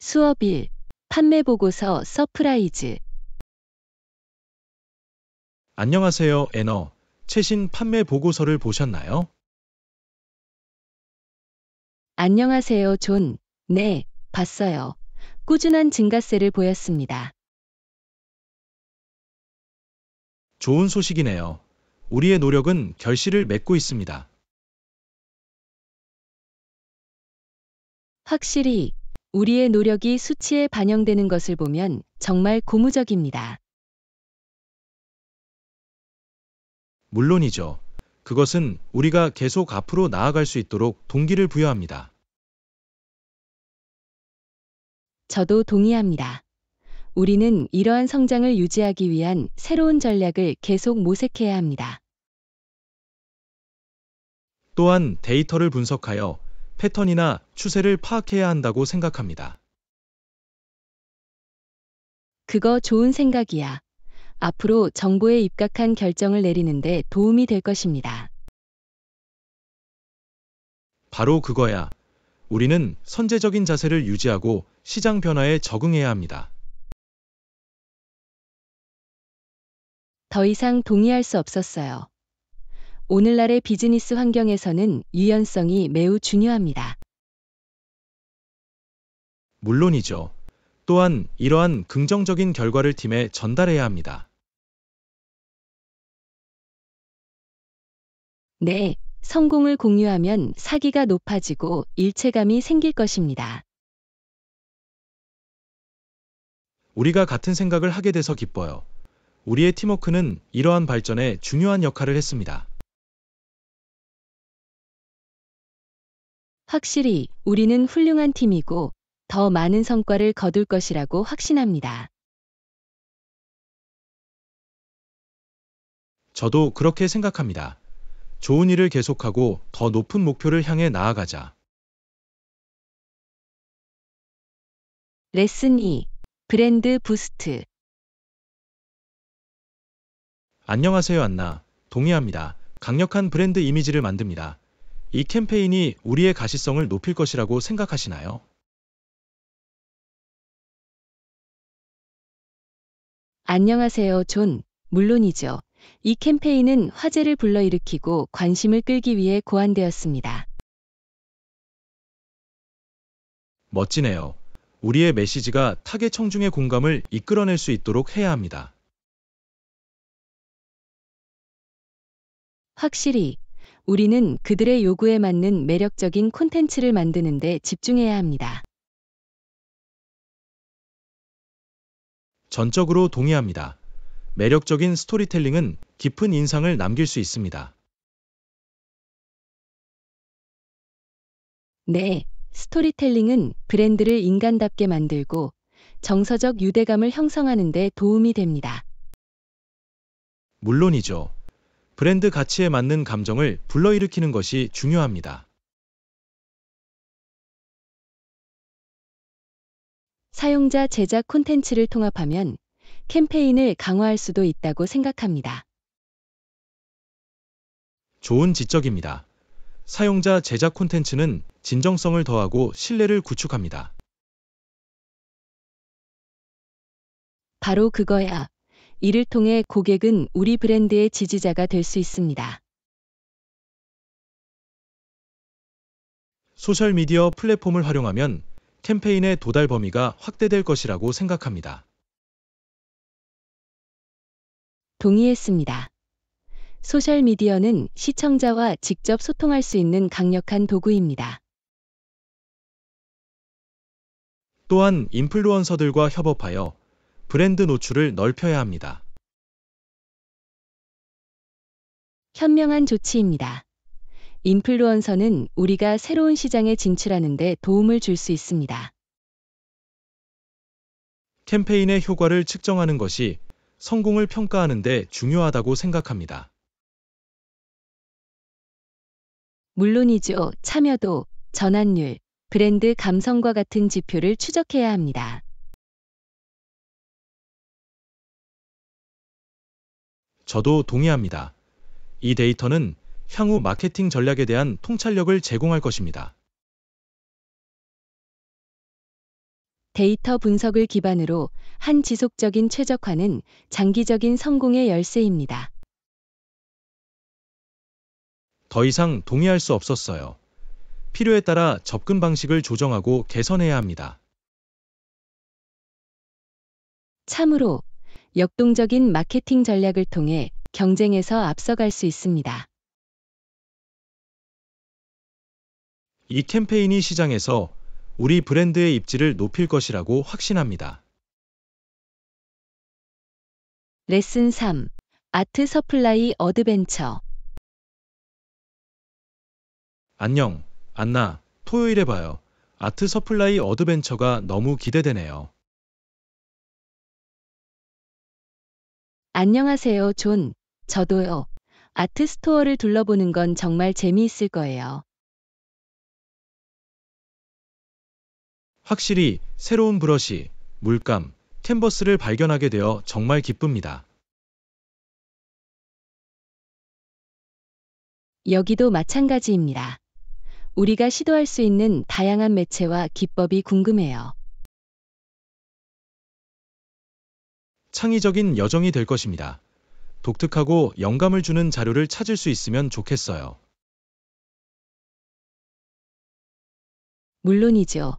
수업 1. 판매 보고서 서프라이즈. 안녕하세요, 에너 최신 판매 보고서를 보셨나요? 안녕하세요, 존. 네, 봤어요. 꾸준한 증가세를 보였습니다. 좋은 소식이네요. 우리의 노력은 결실을 맺고 있습니다. 확실히 우리의 노력이 수치에 반영되는 것을 보면 정말 고무적입니다. 물론이죠. 그것은 우리가 계속 앞으로 나아갈 수 있도록 동기를 부여합니다. 저도 동의합니다. 우리는 이러한 성장을 유지하기 위한 새로운 전략을 계속 모색해야 합니다. 또한 데이터를 분석하여 패턴이나 추세를 파악해야 한다고 생각합니다. 그거 좋은 생각이야. 앞으로 정보에 입각한 결정을 내리는데 도움이 될 것입니다. 바로 그거야. 우리는 선제적인 자세를 유지하고 시장 변화에 적응해야 합니다. 더 이상 동의할 수 없었어요. 오늘날의 비즈니스 환경에서는 유연성이 매우 중요합니다. 물론이죠. 또한 이러한 긍정적인 결과를 팀에 전달해야 합니다. 네, 성공을 공유하면 사기가 높아지고 일체감이 생길 것입니다. 우리가 같은 생각을 하게 돼서 기뻐요. 우리의 팀워크는 이러한 발전에 중요한 역할을 했습니다. 확실히 우리는 훌륭한 팀이고 더 많은 성과를 거둘 것이라고 확신합니다. 저도 그렇게 생각합니다. 좋은 일을 계속하고 더 높은 목표를 향해 나아가자. 레슨 2. 브랜드 부스트. 안녕하세요, 안나. 동의합니다. 강력한 브랜드 이미지를 만듭니다. 이 캠페인이 우리의 가시성을 높일 것이라고 생각하시나요? 안녕하세요, 존. 물론이죠. 이 캠페인은 화제를 불러일으키고 관심을 끌기 위해 고안되었습니다. 멋지네요. 우리의 메시지가 타겟 청중의 공감을 이끌어낼 수 있도록 해야 합니다. 확실히 우리는 그들의 요구에 맞는 매력적인 콘텐츠를 만드는 데 집중해야 합니다. 전적으로 동의합니다. 매력적인 스토리텔링은 깊은 인상을 남길 수 있습니다. 네, 스토리텔링은 브랜드를 인간답게 만들고 정서적 유대감을 형성하는 데 도움이 됩니다. 물론이죠. 브랜드 가치에 맞는 감정을 불러일으키는 것이 중요합니다. 사용자 제작 콘텐츠를 통합하면 캠페인을 강화할 수도 있다고 생각합니다. 좋은 지적입니다. 사용자 제작 콘텐츠는 진정성을 더하고 신뢰를 구축합니다. 바로 그거야. 이를 통해 고객은 우리 브랜드의 지지자가 될 수 있습니다. 소셜미디어 플랫폼을 활용하면 캠페인의 도달 범위가 확대될 것이라고 생각합니다. 동의했습니다. 소셜미디어는 시청자와 직접 소통할 수 있는 강력한 도구입니다. 또한 인플루언서들과 협업하여 브랜드 노출을 넓혀야 합니다. 현명한 조치입니다. 인플루언서는 우리가 새로운 시장에 진출하는데 도움을 줄 수 있습니다. 캠페인의 효과를 측정하는 것이 성공을 평가하는데 중요하다고 생각합니다. 물론이죠. 참여도, 전환율, 브랜드 감성과 같은 지표를 추적해야 합니다. 저도 동의합니다. 이 데이터는 향후 마케팅 전략에 대한 통찰력을 제공할 것입니다. 데이터 분석을 기반으로 한 지속적인 최적화는 장기적인 성공의 열쇠입니다. 더 이상 동의할 수 없었어요. 필요에 따라 접근 방식을 조정하고 개선해야 합니다. 참으로 역동적인 마케팅 전략을 통해 경쟁에서 앞서갈 수 있습니다. 이 캠페인이 시장에서 우리 브랜드의 입지를 높일 것이라고 확신합니다. 레슨 3. 아트 서플라이 어드벤처 안녕, 안나. 토요일에 봐요. 아트 서플라이 어드벤처가 너무 기대되네요. 안녕하세요, 존. 저도요. 아트 스토어를 둘러보는 건 정말 재미있을 거예요. 확실히 새로운 브러시, 물감, 캔버스를 발견하게 되어 정말 기쁩니다. 여기도 마찬가지입니다. 우리가 시도할 수 있는 다양한 매체와 기법이 궁금해요. 창의적인 여정이 될 것입니다. 독특하고 영감을 주는 자료를 찾을 수 있으면 좋겠어요. 물론이죠.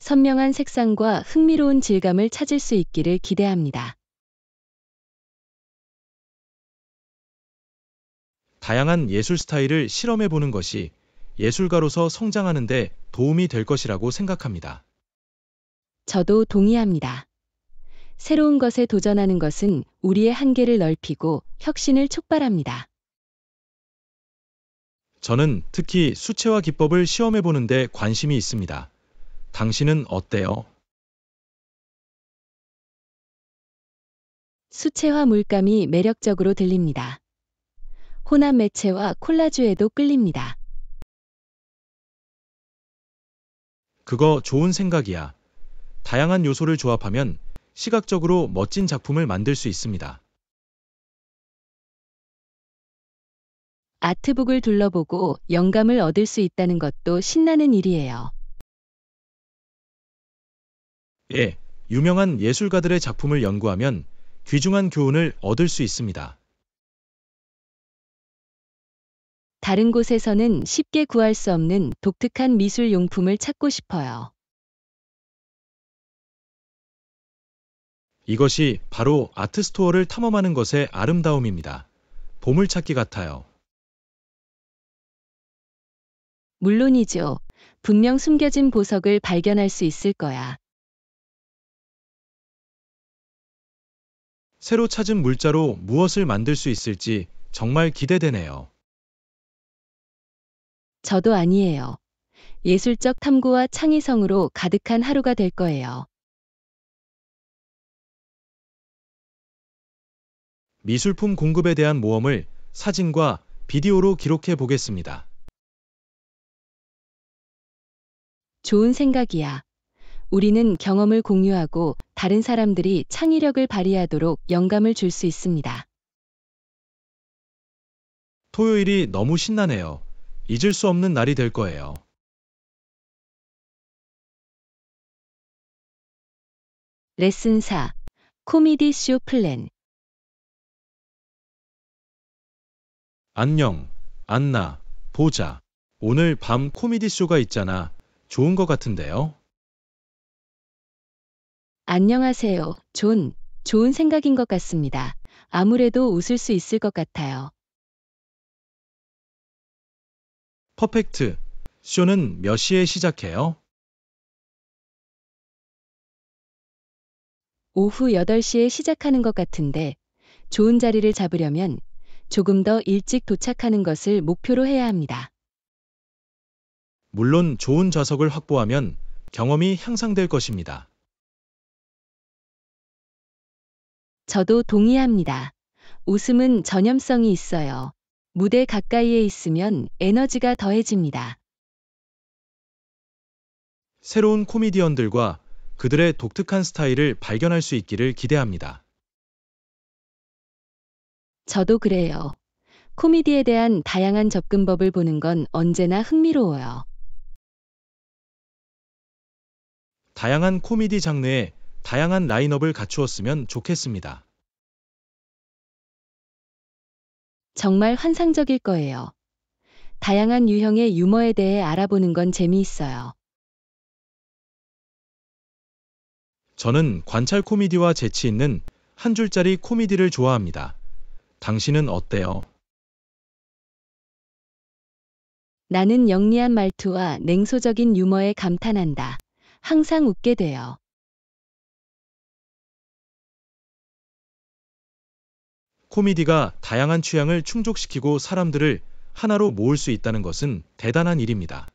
선명한 색상과 흥미로운 질감을 찾을 수 있기를 기대합니다. 다양한 예술 스타일을 실험해 보는 것이 예술가로서 성장하는 데 도움이 될 것이라고 생각합니다. 저도 동의합니다. 새로운 것에 도전하는 것은 우리의 한계를 넓히고 혁신을 촉발합니다. 저는 특히 수채화 기법을 시험해 보는데 관심이 있습니다. 당신은 어때요? 수채화 물감이 매력적으로 들립니다. 호남 매체와 콜라주에도 끌립니다. 그거 좋은 생각이야. 다양한 요소를 조합하면 시각적으로 멋진 작품을 만들 수 있습니다. 아트북을 둘러보고 영감을 얻을 수 있다는 것도 신나는 일이에요. 예, 유명한 예술가들의 작품을 연구하면 귀중한 교훈을 얻을 수 있습니다. 다른 곳에서는 쉽게 구할 수 없는 독특한 미술 용품을 찾고 싶어요. 이것이 바로 아트스토어를 탐험하는 것의 아름다움입니다. 보물찾기 같아요. 물론이죠. 분명 숨겨진 보석을 발견할 수 있을 거야. 새로 찾은 물자로 무엇을 만들 수 있을지 정말 기대되네요. 저도 아니에요. 예술적 탐구와 창의성으로 가득한 하루가 될 거예요. 미술품 공급에 대한 모험을 사진과 비디오로 기록해 보겠습니다. 좋은 생각이야. 우리는 경험을 공유하고 다른 사람들이 창의력을 발휘하도록 영감을 줄 수 있습니다. 토요일이 너무 신나네요. 잊을 수 없는 날이 될 거예요. 레슨 4. 코미디 쇼 플랜. 안녕, 안나, 보자. 오늘 밤 코미디쇼가 있잖아. 좋은 거 같은데요? 안녕하세요, 존. 좋은 생각인 것 같습니다. 아무래도 웃을 수 있을 것 같아요. 퍼펙트. 쇼는 몇 시에 시작해요? 오후 8시에 시작하는 것 같은데, 좋은 자리를 잡으려면 조금 더 일찍 도착하는 것을 목표로 해야 합니다. 물론 좋은 좌석을 확보하면 경험이 향상될 것입니다. 저도 동의합니다. 웃음은 전염성이 있어요. 무대 가까이에 있으면 에너지가 더해집니다. 새로운 코미디언들과 그들의 독특한 스타일을 발견할 수 있기를 기대합니다. 저도 그래요. 코미디에 대한 다양한 접근법을 보는 건 언제나 흥미로워요. 다양한 코미디 장르에 다양한 라인업을 갖추었으면 좋겠습니다. 정말 환상적일 거예요. 다양한 유형의 유머에 대해 알아보는 건 재미있어요. 저는 관찰 코미디와 재치 있는 한 줄짜리 코미디를 좋아합니다. 당신은 어때요? 나는 영리한 말투와 냉소적인 유머에 감탄한다. 항상 웃게 돼요. 코미디가 다양한 취향을 충족시키고 사람들을 하나로 모을 수 있다는 것은 대단한 일입니다.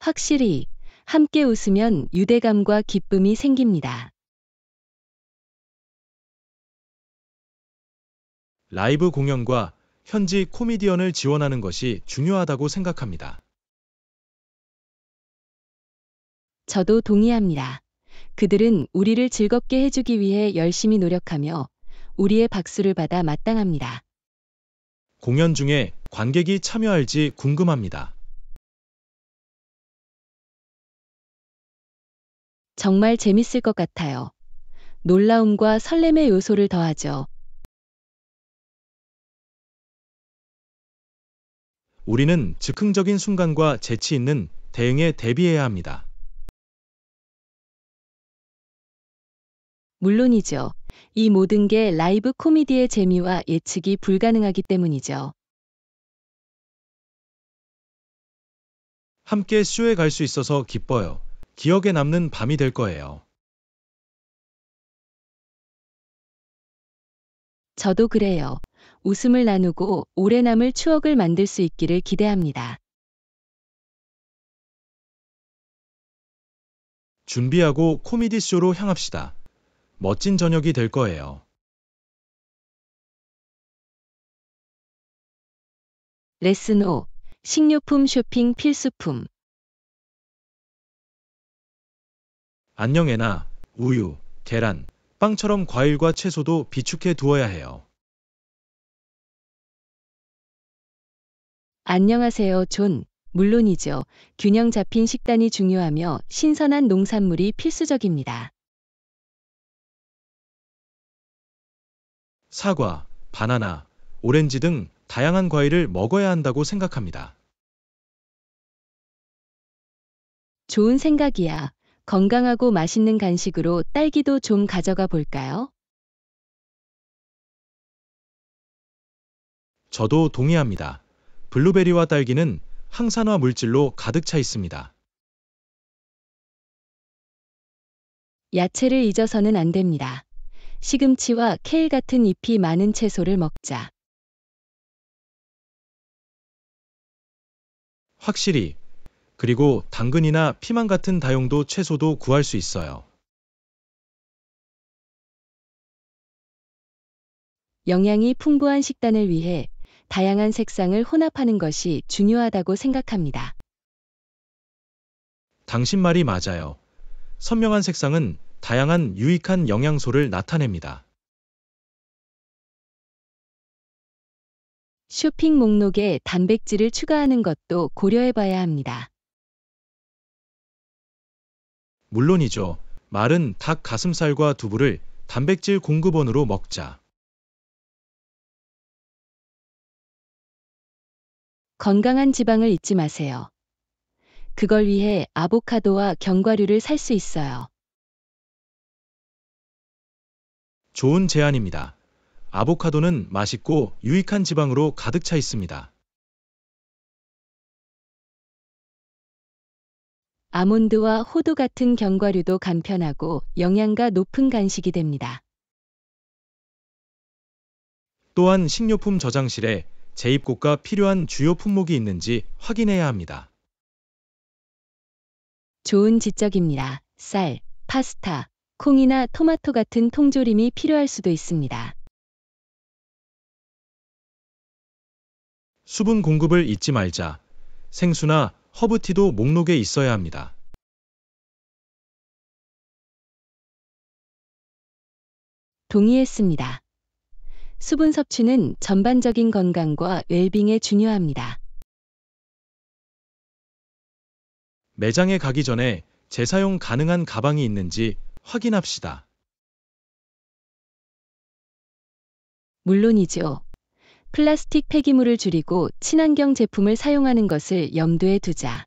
확실히 함께 웃으면 유대감과 기쁨이 생깁니다. 라이브 공연과 현지 코미디언을 지원하는 것이 중요하다고 생각합니다. 저도 동의합니다. 그들은 우리를 즐겁게 해주기 위해 열심히 노력하며 우리의 박수를 받아 마땅합니다. 공연 중에 관객이 참여할지 궁금합니다. 정말 재밌을 것 같아요. 놀라움과 설렘의 요소를 더하죠. 우리는 즉흥적인 순간과 재치 있는 대응에 대비해야 합니다. 물론이죠. 이 모든 게 라이브 코미디의 재미와 예측이 불가능하기 때문이죠. 함께 쇼에 갈 수 있어서 기뻐요. 기억에 남는 밤이 될 거예요. 저도 그래요. 웃음을 나누고 오래 남을 추억을 만들 수 있기를 기대합니다. 준비하고 코미디 쇼로 향합시다. 멋진 저녁이 될 거예요. 레슨 5. 식료품 쇼핑 필수품. 안녕 애나. 우유, 계란, 빵처럼 과일과 채소도 비축해 두어야 해요. 안녕하세요, 존. 물론이죠. 균형 잡힌 식단이 중요하며 신선한 농산물이 필수적입니다. 사과, 바나나, 오렌지 등 다양한 과일을 먹어야 한다고 생각합니다. 좋은 생각이야. 건강하고 맛있는 간식으로 딸기도 좀 가져가 볼까요? 저도 동의합니다. 블루베리와 딸기는 항산화 물질로 가득 차 있습니다. 야채를 잊어서는 안 됩니다. 시금치와 케일 같은 잎이 많은 채소를 먹자. 확실히 그리고 당근이나 피망 같은 다용도 채소도 구할 수 있어요. 영양이 풍부한 식단을 위해 다양한 색상을 혼합하는 것이 중요하다고 생각합니다. 당신 말이 맞아요. 선명한 색상은 다양한 유익한 영양소를 나타냅니다. 쇼핑 목록에 단백질을 추가하는 것도 고려해 봐야 합니다. 물론이죠. 말은 닭 가슴살과 두부를 단백질 공급원으로 먹자. 건강한 지방을 잊지 마세요. 그걸 위해 아보카도와 견과류를 살 수 있어요. 좋은 제안입니다. 아보카도는 맛있고 유익한 지방으로 가득 차 있습니다. 아몬드와 호두 같은 견과류도 간편하고 영양가 높은 간식이 됩니다. 또한 식료품 저장실에 재입고가 필요한 주요 품목이 있는지 확인해야 합니다. 좋은 지적입니다. 쌀, 파스타, 콩이나 토마토 같은 통조림이 필요할 수도 있습니다. 수분 공급을 잊지 말자. 생수나 허브티도 목록에 있어야 합니다. 동의했습니다. 수분 섭취는 전반적인 건강과 웰빙에 중요합니다. 매장에 가기 전에 재사용 가능한 가방이 있는지 확인합시다. 물론이죠. 플라스틱 폐기물을 줄이고 친환경 제품을 사용하는 것을 염두에 두자.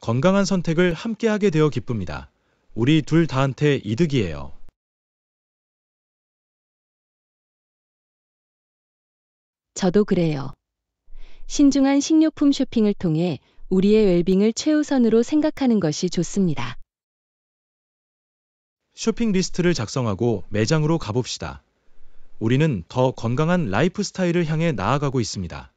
건강한 선택을 함께하게 되어 기쁩니다. 우리 둘 다한테 이득이에요. 저도 그래요. 신중한 식료품 쇼핑을 통해 우리의 웰빙을 최우선으로 생각하는 것이 좋습니다. 쇼핑 리스트를 작성하고 매장으로 가봅시다. 우리는 더 건강한 라이프 스타일을 향해 나아가고 있습니다.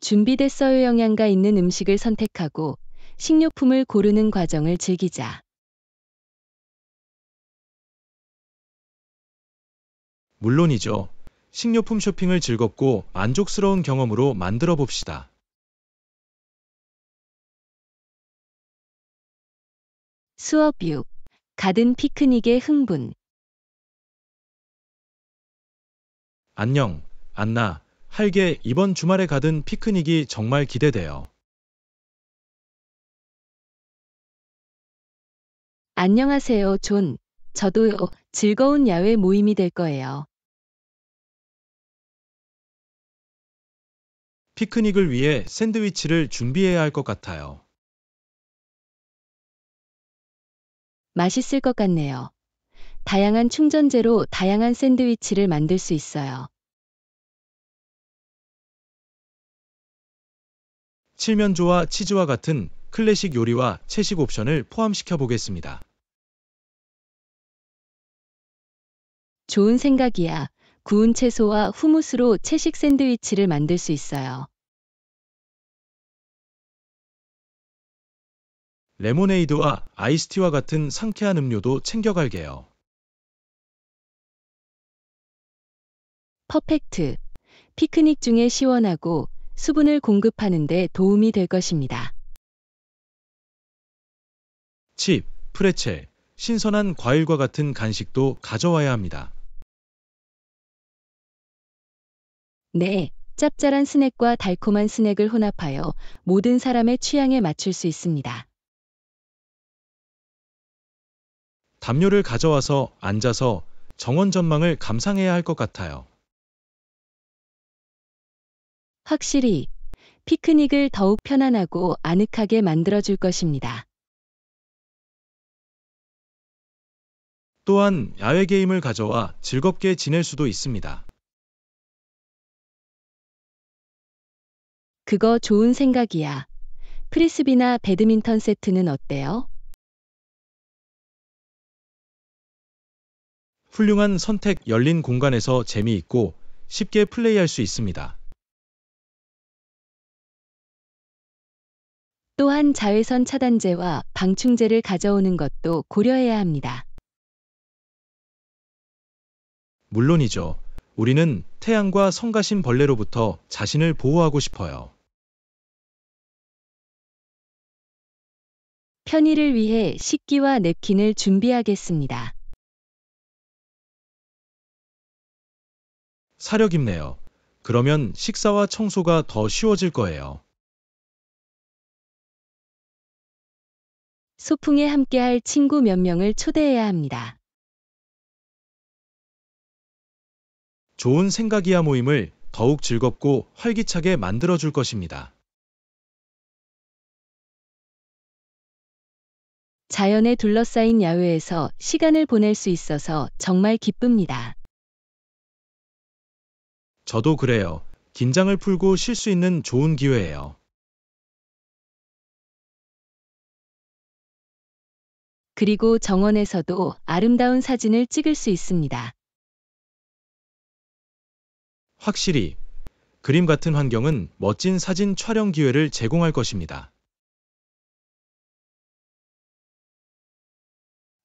준비됐어요 영양가 있는 음식을 선택하고 식료품을 고르는 과정을 즐기자. 물론이죠. 식료품 쇼핑을 즐겁고 만족스러운 경험으로 만들어 봅시다. 수업 6. 가든 피크닉의 흥분. 안녕, 안나. 할게 이번 주말에 가든 피크닉이 정말 기대돼요. 안녕하세요, 존. 저도요, 즐거운 야외 모임이 될 거예요. 피크닉을 위해 샌드위치를 준비해야 할 것 같아요. 맛있을 것 같네요. 다양한 충전재로 다양한 샌드위치를 만들 수 있어요. 칠면조와 치즈와 같은 클래식 요리와 채식 옵션을 포함시켜 보겠습니다. 좋은 생각이야. 구운 채소와 후무스로 채식 샌드위치를 만들 수 있어요. 레모네이드와 아이스티와 같은 상쾌한 음료도 챙겨갈게요. 퍼펙트. 피크닉 중에 시원하고 수분을 공급하는 데 도움이 될 것입니다. 칩, 프레체 신선한 과일과 같은 간식도 가져와야 합니다. 네, 짭짤한 스낵과 달콤한 스낵을 혼합하여 모든 사람의 취향에 맞출 수 있습니다. 담요를 가져와서 앉아서 정원 전망을 감상해야 할 것 같아요. 확실히 피크닉을 더욱 편안하고 아늑하게 만들어줄 것입니다. 또한 야외 게임을 가져와 즐겁게 지낼 수도 있습니다. 그거 좋은 생각이야. 프리스비나 배드민턴 세트는 어때요? 훌륭한 선택 열린 공간에서 재미있고 쉽게 플레이할 수 있습니다. 또한 자외선 차단제와 방충제를 가져오는 것도 고려해야 합니다. 물론이죠. 우리는 태양과 성가신 벌레로부터 자신을 보호하고 싶어요. 편의를 위해 식기와 냅킨을 준비하겠습니다. 사력 있네요. 그러면 식사와 청소가 더 쉬워질 거예요. 소풍에 함께할 친구 몇 명을 초대해야 합니다. 좋은 생각이야 모임을 더욱 즐겁고 활기차게 만들어줄 것입니다. 자연에 둘러싸인 야외에서 시간을 보낼 수 있어서 정말 기쁩니다. 저도 그래요. 긴장을 풀고 쉴 수 있는 좋은 기회예요. 그리고 정원에서도 아름다운 사진을 찍을 수 있습니다. 확실히 그림 같은 환경은 멋진 사진 촬영 기회를 제공할 것입니다.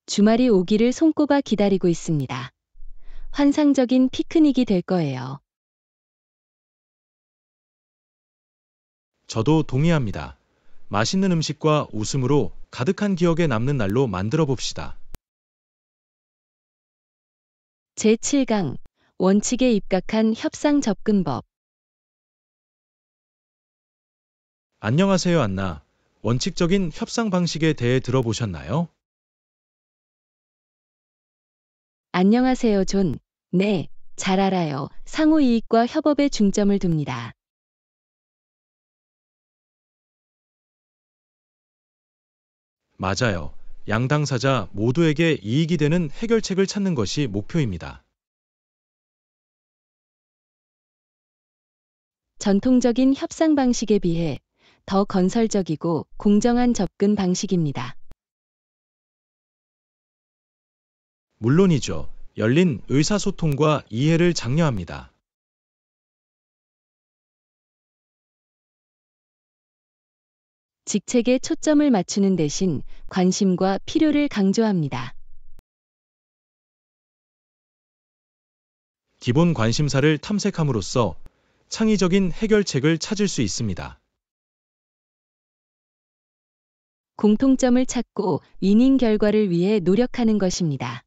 주말이 오기를 손꼽아 기다리고 있습니다. 환상적인 피크닉이 될 거예요. 저도 동의합니다. 맛있는 음식과 웃음으로 가득한 기억에 남는 날로 만들어 봅시다. 제7강 원칙에 입각한 협상 접근법. 안녕하세요, 안나. 원칙적인 협상 방식에 대해 들어보셨나요? 안녕하세요, 존. 네, 잘 알아요. 상호 이익과 협업에 중점을 둡니다. 맞아요. 양 당사자 모두에게 이익이 되는 해결책을 찾는 것이 목표입니다. 전통적인 협상 방식에 비해 더 건설적이고 공정한 접근 방식입니다. 물론이죠. 열린 의사소통과 이해를 장려합니다. 직책에 초점을 맞추는 대신 관심과 필요를 강조합니다. 기본 관심사를 탐색함으로써 창의적인 해결책을 찾을 수 있습니다. 공통점을 찾고 위닝 결과를 위해 노력하는 것입니다.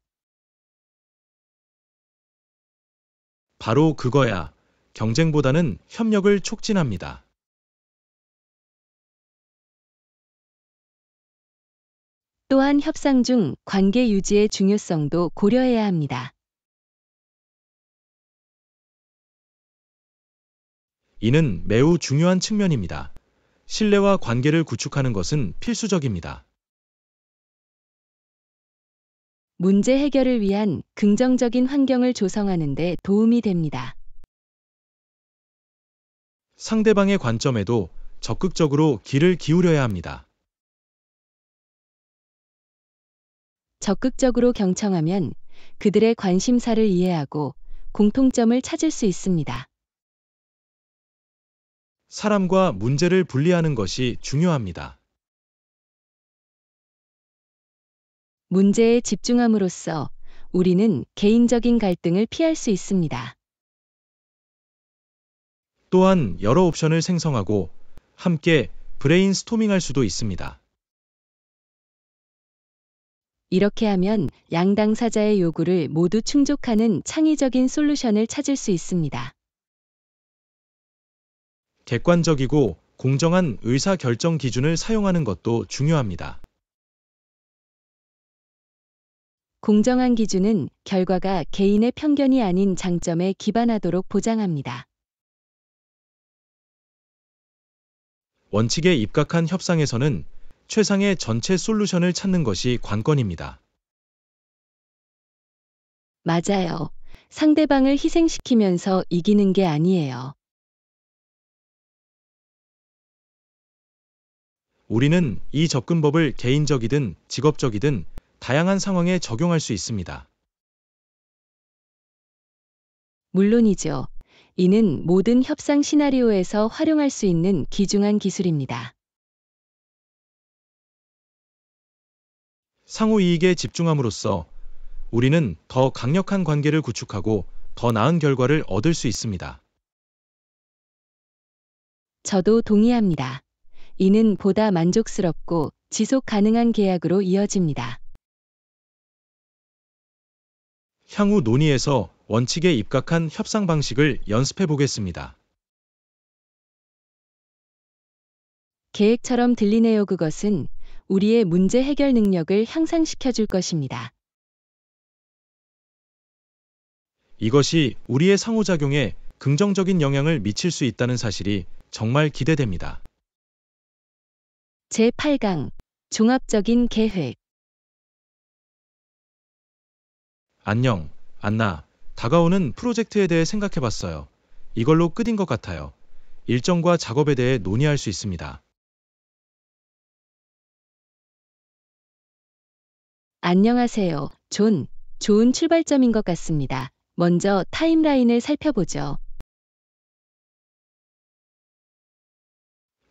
바로 그거야. 경쟁보다는 협력을 촉진합니다. 또한 협상 중 관계 유지의 중요성도 고려해야 합니다. 이는 매우 중요한 측면입니다. 신뢰와 관계를 구축하는 것은 필수적입니다. 문제 해결을 위한 긍정적인 환경을 조성하는 데 도움이 됩니다. 상대방의 관점에도 적극적으로 귀를 기울여야 합니다. 적극적으로 경청하면 그들의 관심사를 이해하고 공통점을 찾을 수 있습니다. 사람과 문제를 분리하는 것이 중요합니다. 문제에 집중함으로써 우리는 개인적인 갈등을 피할 수 있습니다. 또한 여러 옵션을 생성하고 함께 브레인스토밍할 수도 있습니다. 이렇게 하면 양당 사자의 요구를 모두 충족하는 창의적인 솔루션을 찾을 수 있습니다. 객관적이고 공정한 의사결정 기준을 사용하는 것도 중요합니다. 공정한 기준은 결과가 개인의 편견이 아닌 장점에 기반하도록 보장합니다. 원칙에 입각한 협상에서는 최상의 전체 솔루션을 찾는 것이 관건입니다. 맞아요. 상대방을 희생시키면서 이기는 게 아니에요. 우리는 이 접근법을 개인적이든 직업적이든 다양한 상황에 적용할 수 있습니다. 물론이죠. 이는 모든 협상 시나리오에서 활용할 수 있는 귀중한 기술입니다. 상호 이익에 집중함으로써 우리는 더 강력한 관계를 구축하고 더 나은 결과를 얻을 수 있습니다. 저도 동의합니다. 이는 보다 만족스럽고 지속 가능한 계약으로 이어집니다. 향후 논의에서 원칙에 입각한 협상 방식을 연습해 보겠습니다. 계획처럼 들리네요. 그것은 우리의 문제 해결 능력을 향상시켜 줄 것입니다. 이것이 우리의 상호작용에 긍정적인 영향을 미칠 수 있다는 사실이 정말 기대됩니다. 제8강 종합적인 계획 안녕, 안나. 다가오는 프로젝트에 대해 생각해 봤어요. 이걸로 끝인 것 같아요. 일정과 작업에 대해 논의할 수 있습니다. 안녕하세요, 존. 좋은 출발점인 것 같습니다. 먼저 타임라인을 살펴보죠.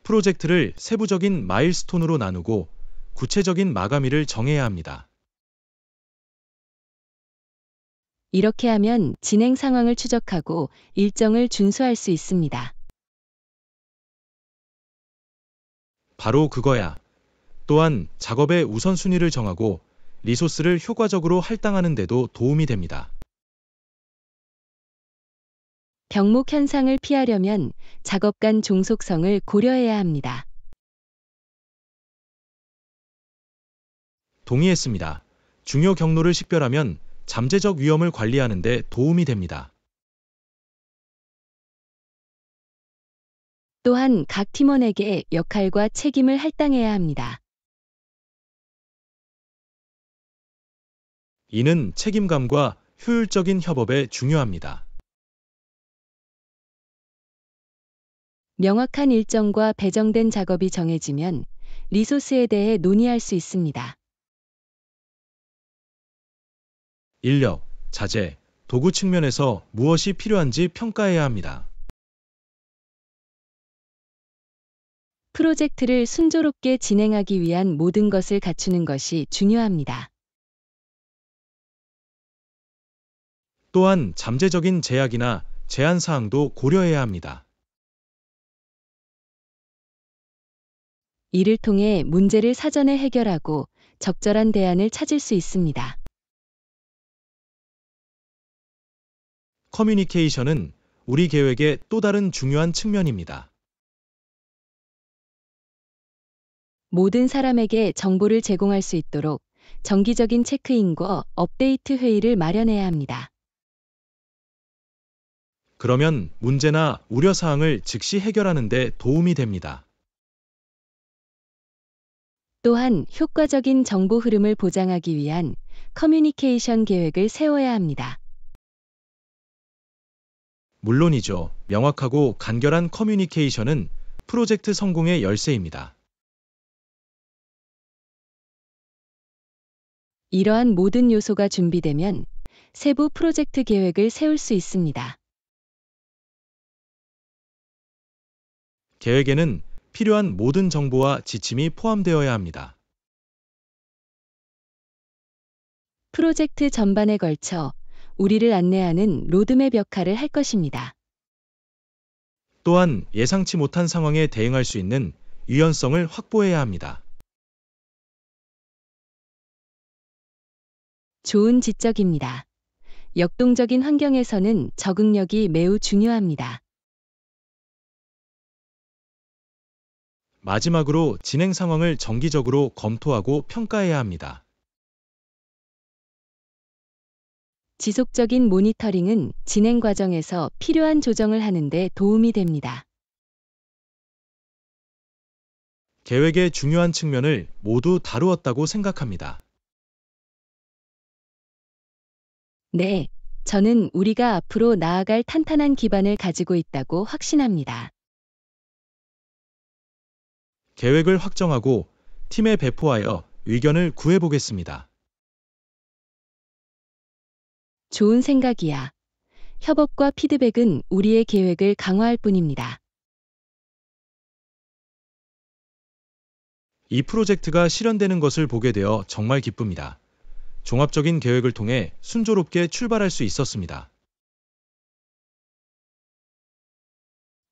프로젝트를 세부적인 마일스톤으로 나누고 구체적인 마감일을 정해야 합니다. 이렇게 하면 진행 상황을 추적하고 일정을 준수할 수 있습니다. 바로 그거야. 또한 작업의 우선순위를 정하고 리소스를 효과적으로 할당하는 데도 도움이 됩니다. 병목 현상을 피하려면 작업 간 종속성을 고려해야 합니다. 동의했습니다. 중요 경로를 식별하면 잠재적 위험을 관리하는 데 도움이 됩니다. 또한 각 팀원에게 역할과 책임을 할당해야 합니다. 이는 책임감과 효율적인 협업에 중요합니다. 명확한 일정과 배정된 작업이 정해지면 리소스에 대해 논의할 수 있습니다. 인력, 자재, 도구 측면에서 무엇이 필요한지 평가해야 합니다. 프로젝트를 순조롭게 진행하기 위한 모든 것을 갖추는 것이 중요합니다. 또한 잠재적인 제약이나 제한 사항도 고려해야 합니다. 이를 통해 문제를 사전에 해결하고 적절한 대안을 찾을 수 있습니다. 커뮤니케이션은 우리 계획의 또 다른 중요한 측면입니다. 모든 사람에게 정보를 제공할 수 있도록 정기적인 체크인과 업데이트 회의를 마련해야 합니다. 그러면 문제나 우려사항을 즉시 해결하는 데 도움이 됩니다. 또한 효과적인 정보 흐름을 보장하기 위한 커뮤니케이션 계획을 세워야 합니다. 물론이죠. 명확하고 간결한 커뮤니케이션은 프로젝트 성공의 열쇠입니다. 이러한 모든 요소가 준비되면 세부 프로젝트 계획을 세울 수 있습니다. 계획에는 필요한 모든 정보와 지침이 포함되어야 합니다. 프로젝트 전반에 걸쳐 우리를 안내하는 로드맵 역할을 할 것입니다. 또한 예상치 못한 상황에 대응할 수 있는 유연성을 확보해야 합니다. 좋은 지적입니다. 역동적인 환경에서는 적응력이 매우 중요합니다. 마지막으로 진행 상황을 정기적으로 검토하고 평가해야 합니다. 지속적인 모니터링은 진행 과정에서 필요한 조정을 하는데 도움이 됩니다. 계획의 중요한 측면을 모두 다루었다고 생각합니다. 네, 저는 우리가 앞으로 나아갈 탄탄한 기반을 가지고 있다고 확신합니다. 계획을 확정하고 팀에 배포하여 의견을 구해보겠습니다. 좋은 생각이야. 협업과 피드백은 우리의 계획을 강화할 뿐입니다. 이 프로젝트가 실현되는 것을 보게 되어 정말 기쁩니다. 종합적인 계획을 통해 순조롭게 출발할 수 있었습니다.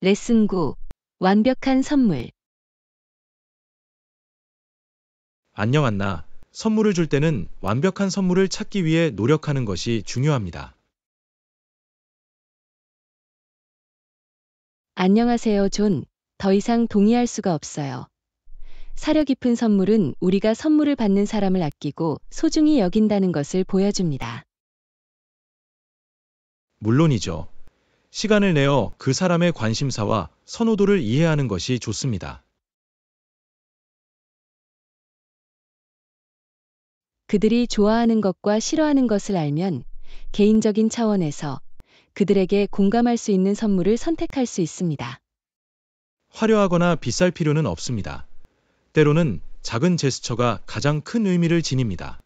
레슨 9. 완벽한 선물. 안녕 안나. 선물을 줄 때는 완벽한 선물을 찾기 위해 노력하는 것이 중요합니다. 안녕하세요, 존. 더 이상 동의할 수가 없어요. 사려 깊은 선물은 우리가 선물을 받는 사람을 아끼고 소중히 여긴다는 것을 보여줍니다. 물론이죠. 시간을 내어 그 사람의 관심사와 선호도를 이해하는 것이 좋습니다. 그들이 좋아하는 것과 싫어하는 것을 알면 개인적인 차원에서 그들에게 공감할 수 있는 선물을 선택할 수 있습니다. 화려하거나 비쌀 필요는 없습니다. 때로는 작은 제스처가 가장 큰 의미를 지닙니다.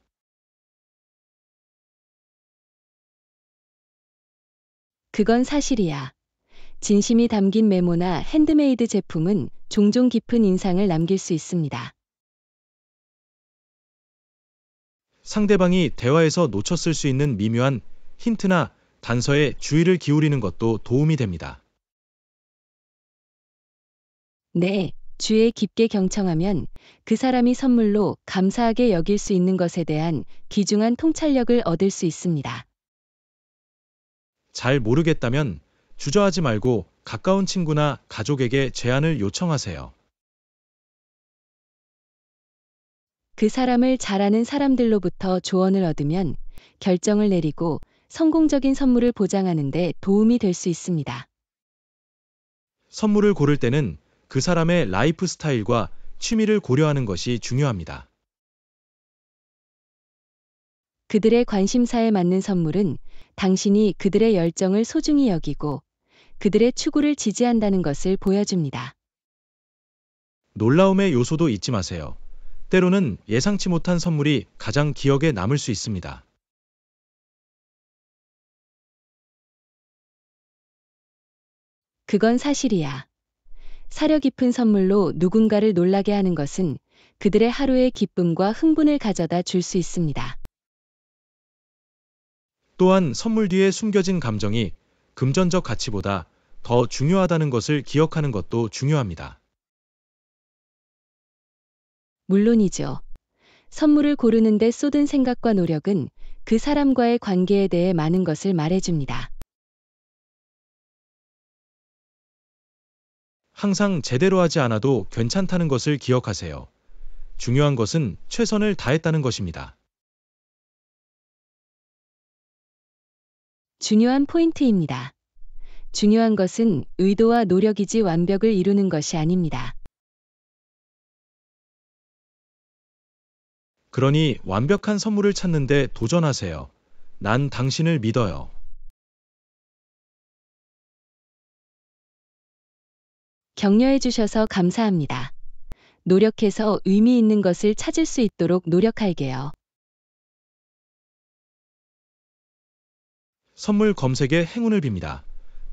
그건 사실이야. 진심이 담긴 메모나 핸드메이드 제품은 종종 깊은 인상을 남길 수 있습니다. 상대방이 대화에서 놓쳤을 수 있는 미묘한 힌트나 단서에 주의를 기울이는 것도 도움이 됩니다. 네, 주의 깊게 경청하면 그 사람이 선물로 감사하게 여길 수 있는 것에 대한 귀중한 통찰력을 얻을 수 있습니다. 잘 모르겠다면 주저하지 말고 가까운 친구나 가족에게 제안을 요청하세요. 그 사람을 잘 아는 사람들로부터 조언을 얻으면 결정을 내리고 성공적인 선물을 보장하는데 도움이 될 수 있습니다. 선물을 고를 때는 그 사람의 라이프 스타일과 취미를 고려하는 것이 중요합니다. 그들의 관심사에 맞는 선물은 당신이 그들의 열정을 소중히 여기고 그들의 추구를 지지한다는 것을 보여줍니다. 놀라움의 요소도 잊지 마세요. 때로는 예상치 못한 선물이 가장 기억에 남을 수 있습니다. 그건 사실이야. 사려 깊은 선물로 누군가를 놀라게 하는 것은 그들의 하루의 기쁨과 흥분을 가져다 줄 수 있습니다. 또한 선물 뒤에 숨겨진 감정이 금전적 가치보다 더 중요하다는 것을 기억하는 것도 중요합니다. 물론이죠. 선물을 고르는데 쏟은 생각과 노력은 그 사람과의 관계에 대해 많은 것을 말해줍니다. 항상 제대로 하지 않아도 괜찮다는 것을 기억하세요. 중요한 것은 최선을 다했다는 것입니다. 중요한 포인트입니다. 중요한 것은 의도와 노력이지 완벽을 이루는 것이 아닙니다. 그러니 완벽한 선물을 찾는데 도전하세요. 난 당신을 믿어요. 격려해 주셔서 감사합니다. 노력해서 의미 있는 것을 찾을 수 있도록 노력할게요. 선물 검색에 행운을 빕니다.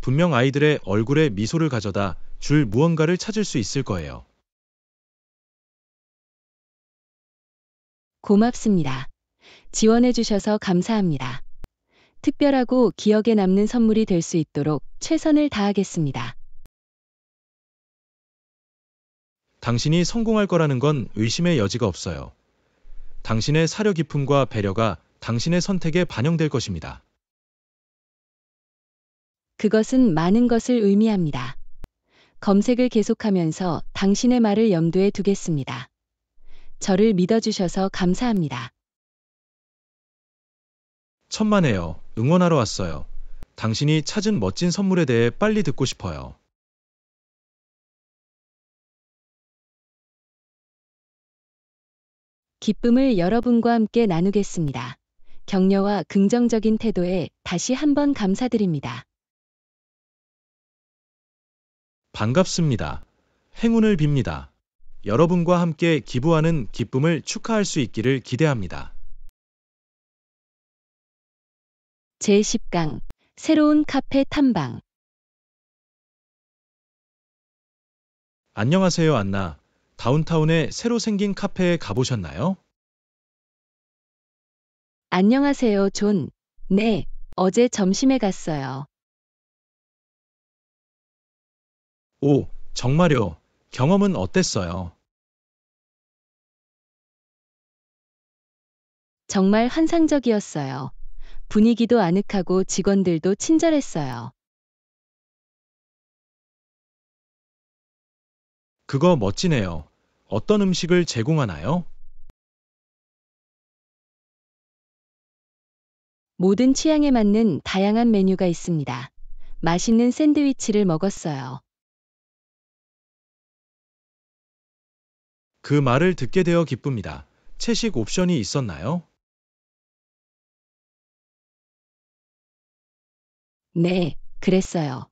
분명 아이들의 얼굴에 미소를 가져다 줄 무언가를 찾을 수 있을 거예요. 고맙습니다. 지원해주셔서 감사합니다. 특별하고 기억에 남는 선물이 될 수 있도록 최선을 다하겠습니다. 당신이 성공할 거라는 건 의심의 여지가 없어요. 당신의 사려 깊음과 배려가 당신의 선택에 반영될 것입니다. 그것은 많은 것을 의미합니다. 검색을 계속하면서 당신의 말을 염두에 두겠습니다. 저를 믿어주셔서 감사합니다. 천만에요. 응원하러 왔어요. 당신이 찾은 멋진 선물에 대해 빨리 듣고 싶어요. 기쁨을 여러분과 함께 나누겠습니다. 격려와 긍정적인 태도에 다시 한번 감사드립니다. 반갑습니다. 행운을 빕니다. 여러분과 함께 기부하는 기쁨을 축하할 수 있기를 기대합니다. 제10강 새로운 카페 탐방 안녕하세요, 안나. 다운타운에 새로 생긴 카페에 가보셨나요? 안녕하세요, 존. 네, 어제 점심에 갔어요. 오, 정말요. 경험은 어땠어요? 정말 환상적이었어요. 분위기도 아늑하고 직원들도 친절했어요. 그거 멋지네요. 어떤 음식을 제공하나요? 모든 취향에 맞는 다양한 메뉴가 있습니다. 맛있는 샌드위치를 먹었어요. 그 말을 듣게 되어 기쁩니다. 채식 옵션이 있었나요? 네, 그랬어요.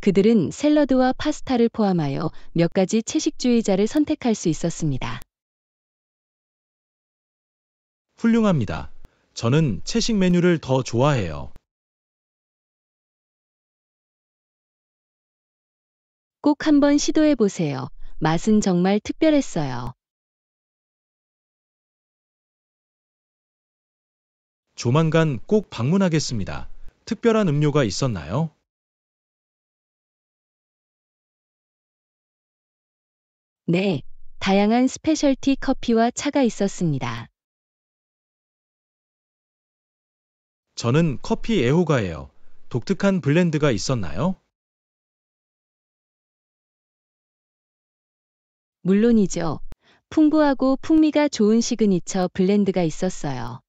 그들은 샐러드와 파스타를 포함하여 몇 가지 채식주의자를 선택할 수 있었습니다. 훌륭합니다. 저는 채식 메뉴를 더 좋아해요. 꼭 한번 시도해 보세요. 맛은 정말 특별했어요. 조만간 꼭 방문하겠습니다. 특별한 음료가 있었나요? 네, 다양한 스페셜티 커피와 차가 있었습니다. 저는 커피 애호가예요. 독특한 블렌드가 있었나요? 물론이죠. 풍부하고 풍미가 좋은 시그니처 블렌드가 있었어요.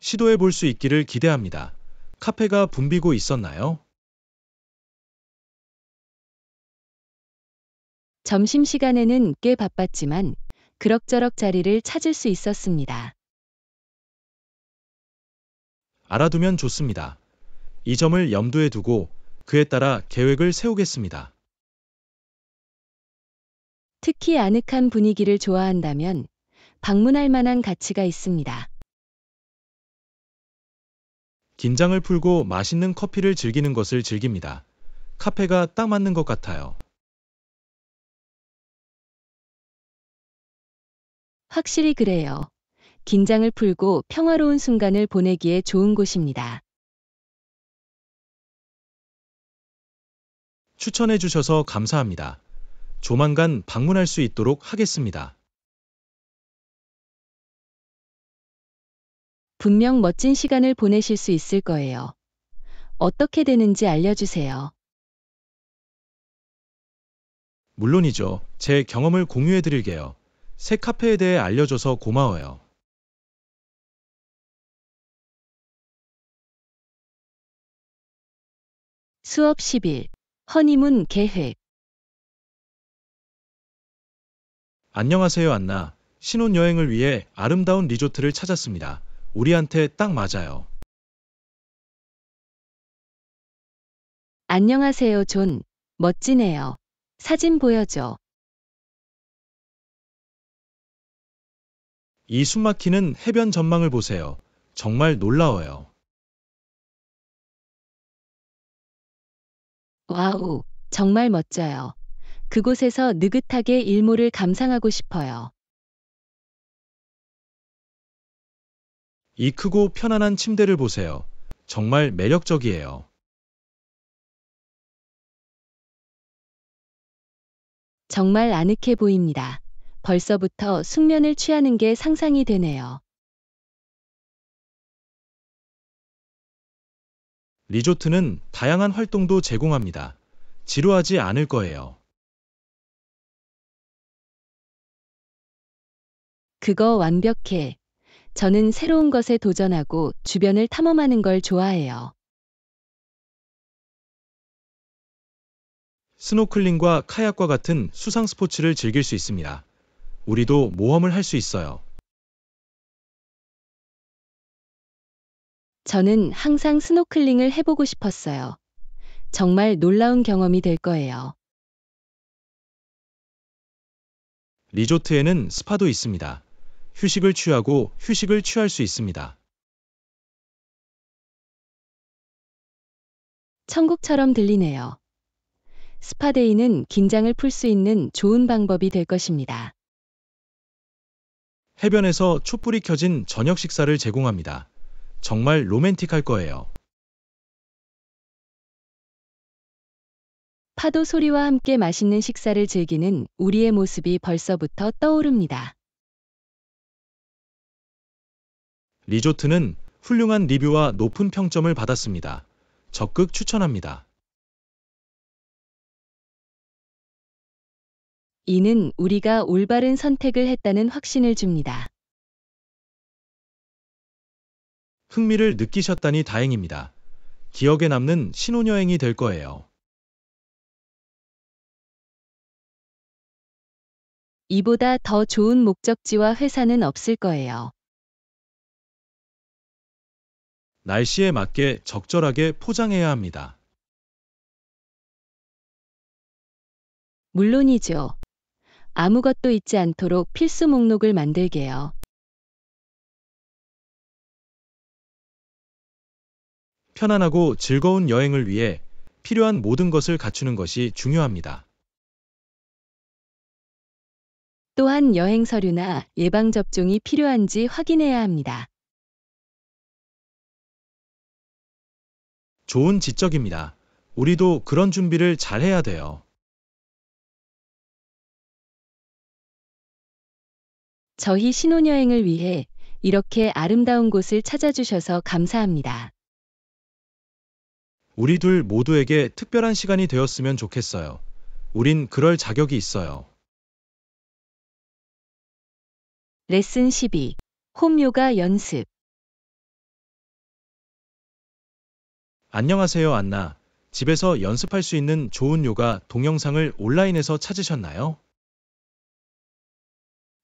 시도해 볼 수 있기를 기대합니다. 카페가 붐비고 있었나요? 점심시간에는 꽤 바빴지만 그럭저럭 자리를 찾을 수 있었습니다. 알아두면 좋습니다. 이 점을 염두에 두고 그에 따라 계획을 세우겠습니다. 특히 아늑한 분위기를 좋아한다면 방문할 만한 가치가 있습니다. 긴장을 풀고 맛있는 커피를 즐기는 것을 즐깁니다. 카페가 딱 맞는 것 같아요. 확실히 그래요. 긴장을 풀고 평화로운 순간을 보내기에 좋은 곳입니다. 추천해 주셔서 감사합니다. 조만간 방문할 수 있도록 하겠습니다. 분명 멋진 시간을 보내실 수 있을 거예요. 어떻게 되는지 알려주세요. 물론이죠. 제 경험을 공유해 드릴게요. 새 카페에 대해 알려줘서 고마워요. 수업 10일 허니문 계획 안녕하세요 안나. 신혼여행을 위해 아름다운 리조트를 찾았습니다. 우리한테 딱 맞아요. 안녕하세요 존. 멋지네요. 사진 보여줘. 이 숨막히는 해변 전망을 보세요. 정말 놀라워요. 와우, 정말 멋져요. 그곳에서 느긋하게 일몰을 감상하고 싶어요. 이 크고 편안한 침대를 보세요. 정말 매력적이에요. 정말 아늑해 보입니다. 벌써부터 숙면을 취하는 게 상상이 되네요. 리조트는 다양한 활동도 제공합니다. 지루하지 않을 거예요. 그거 완벽해. 저는 새로운 것에 도전하고 주변을 탐험하는 걸 좋아해요. 스노클링과 카약과 같은 수상 스포츠를 즐길 수 있습니다. 우리도 모험을 할 수 있어요. 저는 항상 스노클링을 해보고 싶었어요. 정말 놀라운 경험이 될 거예요. 리조트에는 스파도 있습니다. 휴식을 취하고 휴식을 취할 수 있습니다. 천국처럼 들리네요. 스파데이는 긴장을 풀 수 있는 좋은 방법이 될 것입니다. 해변에서 촛불이 켜진 저녁 식사를 제공합니다. 정말 로맨틱할 거예요. 파도 소리와 함께 맛있는 식사를 즐기는 우리의 모습이 벌써부터 떠오릅니다. 리조트는 훌륭한 리뷰와 높은 평점을 받았습니다. 적극 추천합니다. 이는 우리가 올바른 선택을 했다는 확신을 줍니다. 흥미를 느끼셨다니 다행입니다. 기억에 남는 신혼여행이 될 거예요. 이보다 더 좋은 목적지와 회사는 없을 거예요. 날씨에 맞게 적절하게 포장해야 합니다. 물론이죠. 아무것도 잊지 않도록 필수 목록을 만들게요. 편안하고 즐거운 여행을 위해 필요한 모든 것을 갖추는 것이 중요합니다. 또한 여행 서류나 예방접종이 필요한지 확인해야 합니다. 좋은 지적입니다. 우리도 그런 준비를 잘 해야 돼요. 저희 신혼여행을 위해 이렇게 아름다운 곳을 찾아주셔서 감사합니다. 우리 둘 모두에게 특별한 시간이 되었으면 좋겠어요. 우린 그럴 자격이 있어요. 레슨 12. 홈요가 연습. 안녕하세요, 안나. 집에서 연습할 수 있는 좋은 요가 동영상을 온라인에서 찾으셨나요?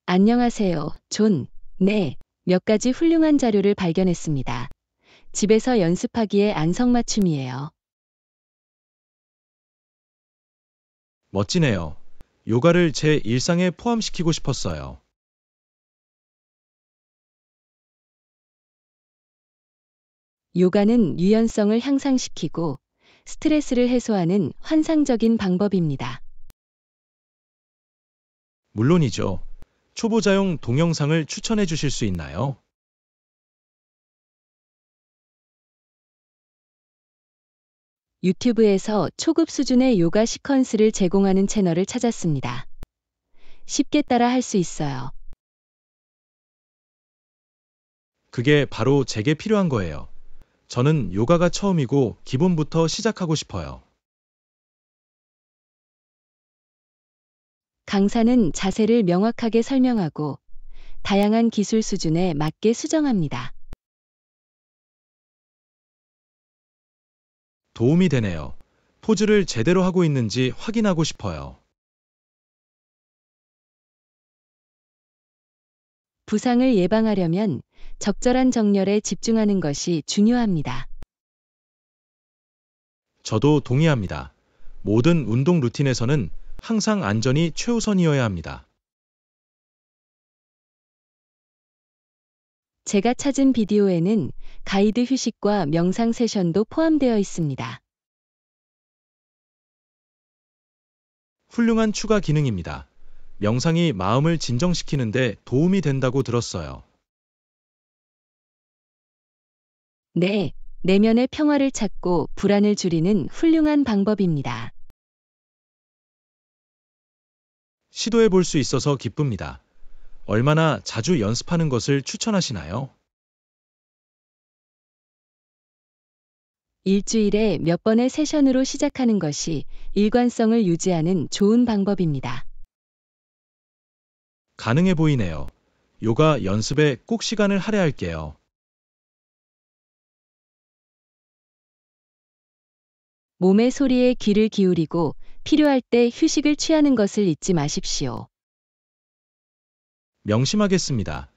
안녕하세요, 존. 네, 몇 가지 훌륭한 자료를 발견했습니다. 집에서 연습하기에 안성맞춤이에요. 멋지네요. 요가를 제 일상에 포함시키고 싶었어요. 요가는 유연성을 향상시키고 스트레스를 해소하는 환상적인 방법입니다. 물론이죠. 초보자용 동영상을 추천해 주실 수 있나요? 유튜브에서 초급 수준의 요가 시퀀스를 제공하는 채널을 찾았습니다. 쉽게 따라 할 수 있어요. 그게 바로 제게 필요한 거예요. 저는 요가가 처음이고 기본부터 시작하고 싶어요. 강사는 자세를 명확하게 설명하고 다양한 기술 수준에 맞게 수정합니다. 도움이 되네요. 포즈를 제대로 하고 있는지 확인하고 싶어요. 부상을 예방하려면 적절한 정렬에 집중하는 것이 중요합니다. 저도 동의합니다. 모든 운동 루틴에서는 항상 안전이 최우선이어야 합니다. 제가 찾은 비디오에는 가이드 휴식과 명상 세션도 포함되어 있습니다. 훌륭한 추가 기능입니다. 명상이 마음을 진정시키는데 도움이 된다고 들었어요. 네, 내면의 평화를 찾고 불안을 줄이는 훌륭한 방법입니다. 시도해 볼 수 있어서 기쁩니다. 얼마나 자주 연습하는 것을 추천하시나요? 일주일에 몇 번의 세션으로 시작하는 것이 일관성을 유지하는 좋은 방법입니다. 가능해 보이네요. 요가 연습에 꼭 시간을 할애할게요. 몸의 소리에 귀를 기울이고 필요할 때 휴식을 취하는 것을 잊지 마십시오. 명심하겠습니다.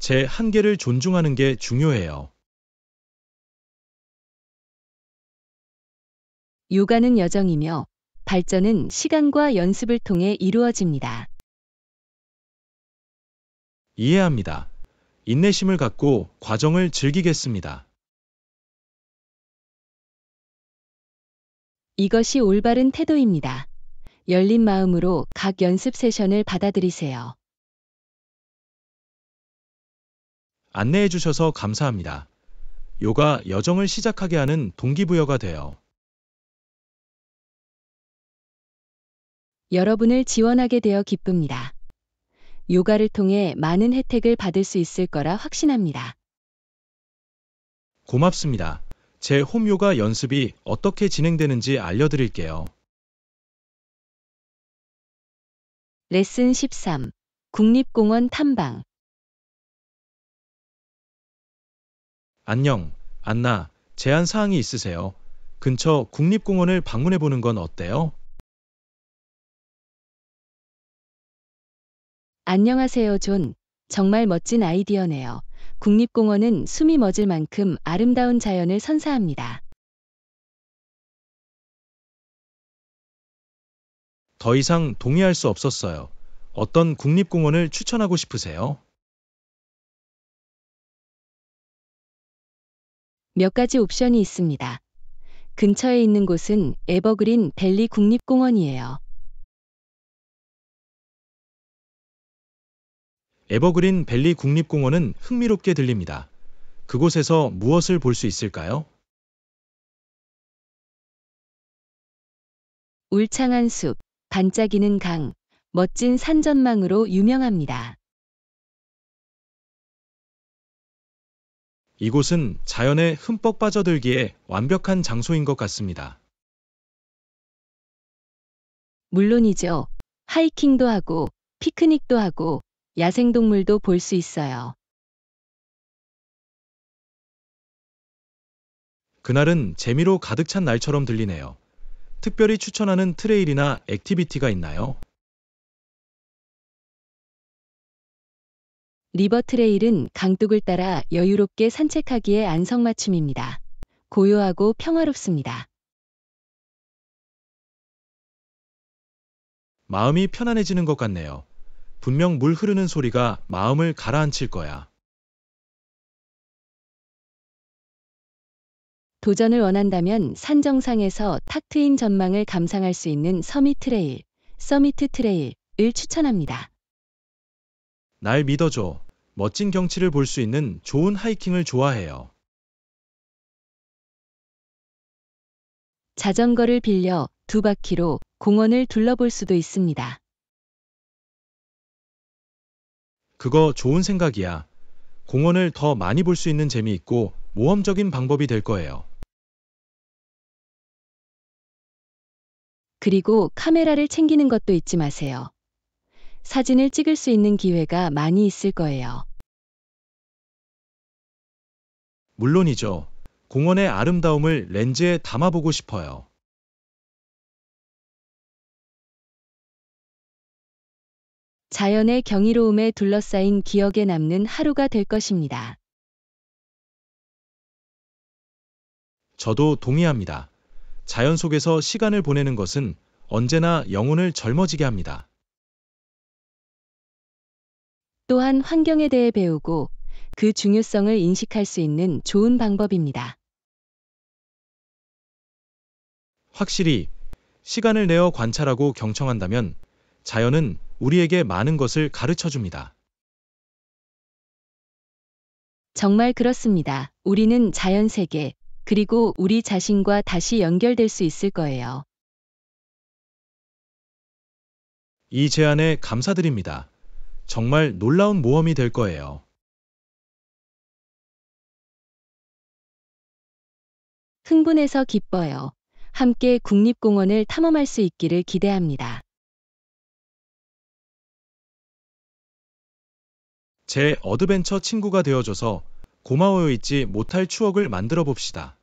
제 한계를 존중하는 게 중요해요. 요가는 여정이며 발전은 시간과 연습을 통해 이루어집니다. 이해합니다. 인내심을 갖고 과정을 즐기겠습니다. 이것이 올바른 태도입니다. 열린 마음으로 각 연습 세션을 받아들이세요. 안내해 주셔서 감사합니다. 요가 여정을 시작하게 하는 동기부여가 되어 여러분을 지원하게 되어 기쁩니다. 요가를 통해 많은 혜택을 받을 수 있을 거라 확신합니다. 고맙습니다. 제 홈요가 연습이 어떻게 진행되는지 알려드릴게요. 레슨 13. 국립공원 탐방. 안녕, 안나. 제안 사항이 있으세요? 근처 국립공원을 방문해 보는 건 어때요? 안녕하세요, 존. 정말 멋진 아이디어네요. 국립공원은 숨이 멎을 만큼 아름다운 자연을 선사합니다. 더 이상 동의할 수 없었어요. 어떤 국립공원을 추천하고 싶으세요? 몇 가지 옵션이 있습니다. 근처에 있는 곳은 에버그린 벨리 국립공원이에요. 에버그린 벨리 국립공원은 흥미롭게 들립니다. 그곳에서 무엇을 볼 수 있을까요? 울창한 숲, 반짝이는 강, 멋진 산전망으로 유명합니다. 이곳은 자연에 흠뻑 빠져들기에 완벽한 장소인 것 같습니다. 물론이죠. 하이킹도 하고 피크닉도 하고 야생동물도 볼 수 있어요. 그날은 재미로 가득 찬 날처럼 들리네요. 특별히 추천하는 트레일이나 액티비티가 있나요? 리버트레일은 강둑을 따라 여유롭게 산책하기에 안성맞춤입니다. 고요하고 평화롭습니다. 마음이 편안해지는 것 같네요. 분명 물 흐르는 소리가 마음을 가라앉힐 거야. 도전을 원한다면 산정상에서 탁 트인 전망을 감상할 수 있는 서밋 트레일, 서미트 트레일을 추천합니다. 날 믿어줘. 멋진 경치를 볼 수 있는 좋은 하이킹을 좋아해요. 자전거를 빌려 두 바퀴로 공원을 둘러볼 수도 있습니다. 그거 좋은 생각이야. 공원을 더 많이 볼 수 있는 재미있고 모험적인 방법이 될 거예요. 그리고 카메라를 챙기는 것도 잊지 마세요. 사진을 찍을 수 있는 기회가 많이 있을 거예요. 물론이죠. 공원의 아름다움을 렌즈에 담아보고 싶어요. 자연의 경이로움에 둘러싸인 기억에 남는 하루가 될 것입니다. 저도 동의합니다. 자연 속에서 시간을 보내는 것은 언제나 영혼을 젊어지게 합니다. 또한 환경에 대해 배우고 그 중요성을 인식할 수 있는 좋은 방법입니다. 확실히 시간을 내어 관찰하고 경청한다면 자연은 우리에게 많은 것을 가르쳐 줍니다. 정말 그렇습니다. 우리는 자연 세계, 그리고 우리 자신과 다시 연결될 수 있을 거예요. 이 제안에 감사드립니다. 정말 놀라운 모험이 될 거예요. 흥분해서 기뻐요. 함께 국립공원을 탐험할 수 있기를 기대합니다. 제 어드벤처 친구가 되어줘서 고마워요 잊지 못할 추억을 만들어 봅시다.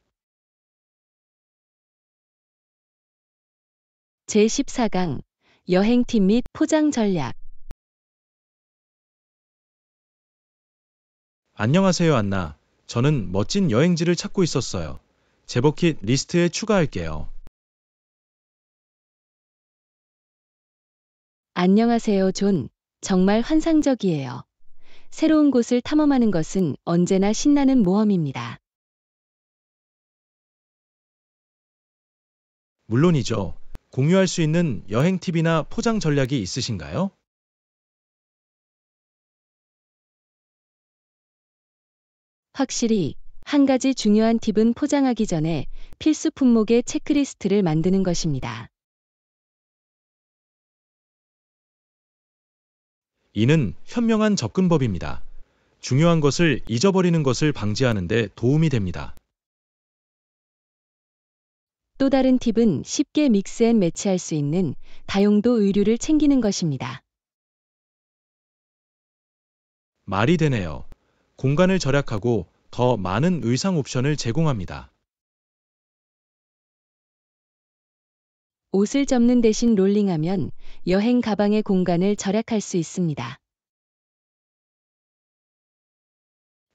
제14강 여행팀 및 포장 전략 안녕하세요, 안나. 저는 멋진 여행지를 찾고 있었어요. 제 버킷 리스트에 추가할게요. 안녕하세요, 존. 정말 환상적이에요. 새로운 곳을 탐험하는 것은 언제나 신나는 모험입니다. 물론이죠. 공유할 수 있는 여행 팁이나 포장 전략이 있으신가요? 확실히 한 가지 중요한 팁은 포장하기 전에 필수 품목의 체크리스트를 만드는 것입니다. 이는 현명한 접근법입니다. 중요한 것을 잊어버리는 것을 방지하는 데 도움이 됩니다. 또 다른 팁은 쉽게 믹스앤 매치할 수 있는 다용도 의류를 챙기는 것입니다. 말이 되네요. 공간을 절약하고 더 많은 의상 옵션을 제공합니다. 옷을 접는 대신 롤링하면 여행 가방의 공간을 절약할 수 있습니다.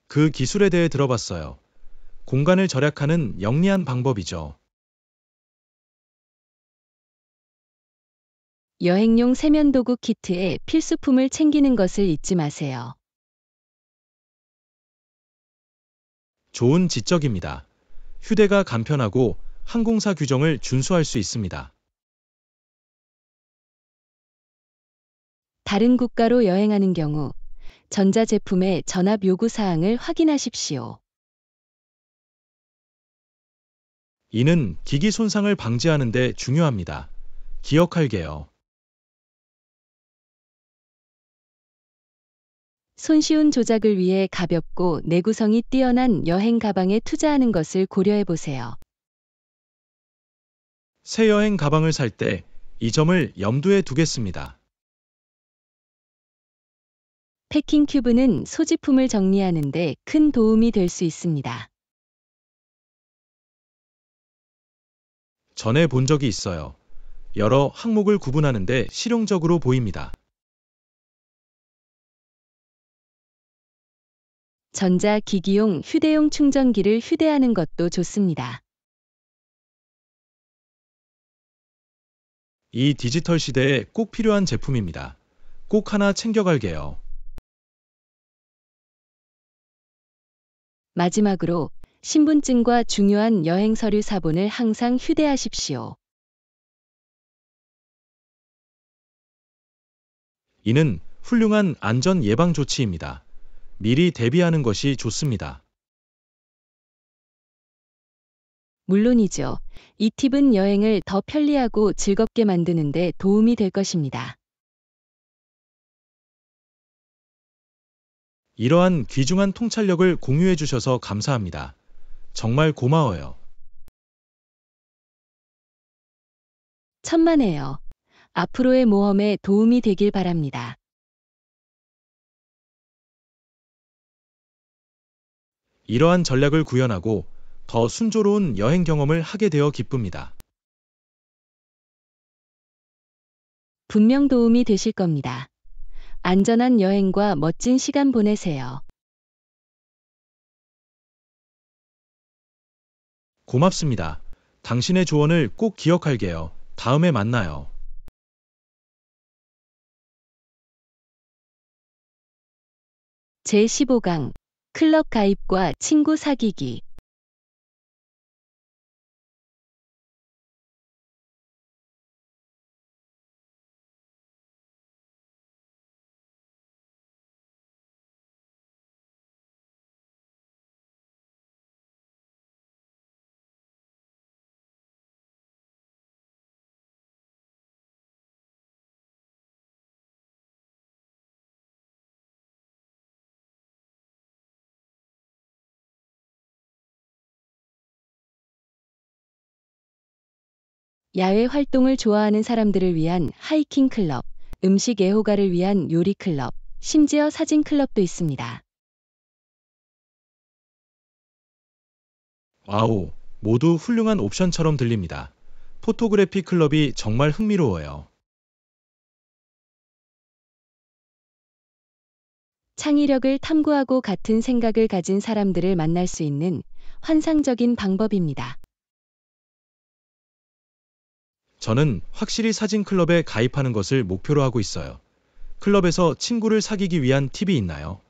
그 기술에 대해 들어봤어요. 공간을 절약하는 영리한 방법이죠. 여행용 세면도구 키트에 필수품을 챙기는 것을 잊지 마세요. 좋은 지적입니다. 휴대가 간편하고 항공사 규정을 준수할 수 있습니다. 다른 국가로 여행하는 경우 전자제품의 전압 요구 사항을 확인하십시오. 이는 기기 손상을 방지하는 데 중요합니다. 기억할게요. 손쉬운 조작을 위해 가볍고 내구성이 뛰어난 여행 가방에 투자하는 것을 고려해 보세요. 새 여행 가방을 살 때 이 점을 염두에 두겠습니다. 패킹 큐브는 소지품을 정리하는데 큰 도움이 될 수 있습니다. 전에 본 적이 있어요. 여러 항목을 구분하는데 실용적으로 보입니다. 전자기기용 휴대용 충전기를 휴대하는 것도 좋습니다. 이 디지털 시대에 꼭 필요한 제품입니다. 꼭 하나 챙겨갈게요. 마지막으로 신분증과 중요한 여행 서류 사본을 항상 휴대하십시오. 이는 훌륭한 안전 예방 조치입니다. 미리 대비하는 것이 좋습니다. 물론이죠. 이 팁은 여행을 더 편리하고 즐겁게 만드는데 도움이 될 것입니다. 이러한 귀중한 통찰력을 공유해 주셔서 감사합니다. 정말 고마워요. 천만에요. 앞으로의 모험에 도움이 되길 바랍니다. 이러한 전략을 구현하고 더 순조로운 여행 경험을 하게 되어 기쁩니다. 분명 도움이 되실 겁니다. 안전한 여행과 멋진 시간 보내세요. 고맙습니다. 당신의 조언을 꼭 기억할게요. 다음에 만나요. 제15강 클럽 가입과 친구 사귀기 야외 활동을 좋아하는 사람들을 위한 하이킹 클럽, 음식 애호가를 위한 요리 클럽, 심지어 사진 클럽도 있습니다. 와우, 모두 훌륭한 옵션처럼 들립니다. 포토그래피 클럽이 정말 흥미로워요. 창의력을 탐구하고 같은 생각을 가진 사람들을 만날 수 있는 환상적인 방법입니다. 저는 확실히 사진 클럽에 가입하는 것을 목표로 하고 있어요. 클럽에서 친구를 사귀기 위한 팁이 있나요?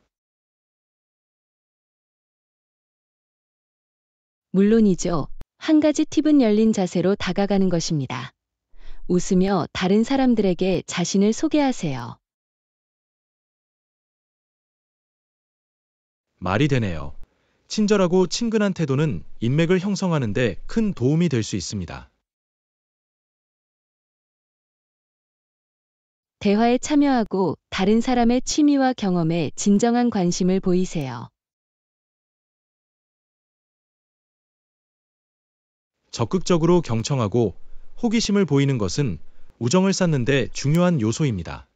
물론이죠. 한 가지 팁은 열린 자세로 다가가는 것입니다. 웃으며 다른 사람들에게 자신을 소개하세요. 말이 되네요. 친절하고 친근한 태도는 인맥을 형성하는데 큰 도움이 될 수 있습니다. 대화에 참여하고 다른 사람의 취미와 경험에 진정한 관심을 보이세요. 적극적으로 경청하고 호기심을 보이는 것은 우정을 쌓는데 중요한 요소입니다.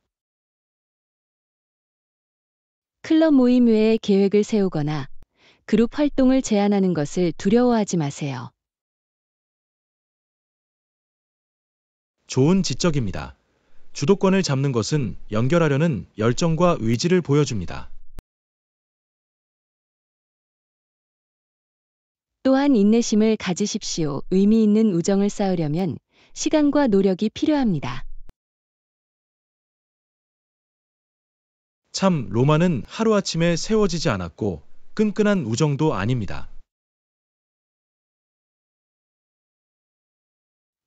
클럽 모임 외에 계획을 세우거나 그룹 활동을 제안하는 것을 두려워하지 마세요. 좋은 지적입니다. 주도권을 잡는 것은 연결하려는 열정과 의지를 보여줍니다. 또한 인내심을 가지십시오. 의미 있는 우정을 쌓으려면 시간과 노력이 필요합니다. 참 로마는 하루아침에 세워지지 않았고 끈끈한 우정도 아닙니다.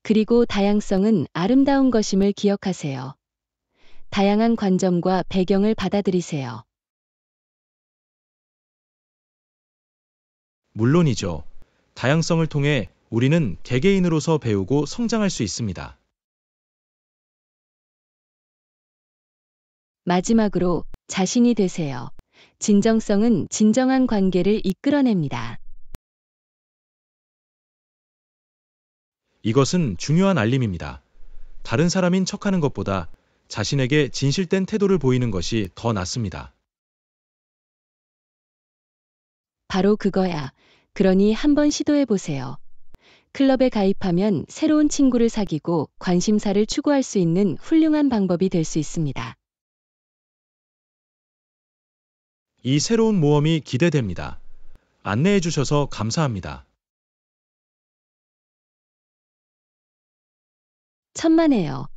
그리고 다양성은 아름다운 것임을 기억하세요. 다양한 관점과 배경을 받아들이세요. 물론이죠. 다양성을 통해 우리는 개개인으로서 배우고 성장할 수 있습니다. 마지막으로 자신이 되세요. 진정성은 진정한 관계를 이끌어냅니다. 이것은 중요한 알림입니다. 다른 사람인 척하는 것보다 자신에게 진실된 태도를 보이는 것이 더 낫습니다. 바로 그거야. 그러니 한번 시도해 보세요. 클럽에 가입하면 새로운 친구를 사귀고 관심사를 추구할 수 있는 훌륭한 방법이 될 수 있습니다. 이 새로운 모험이 기대됩니다. 안내해 주셔서 감사합니다. 천만에요.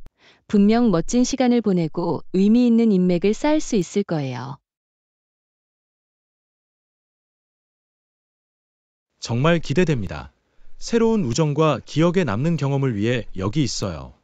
분명 멋진 시간을 보내고 의미 있는 인맥을 쌓을 수 있을 거예요. 정말 기대됩니다. 새로운 우정과 기억에 남는 경험을 위해 여기 있어요.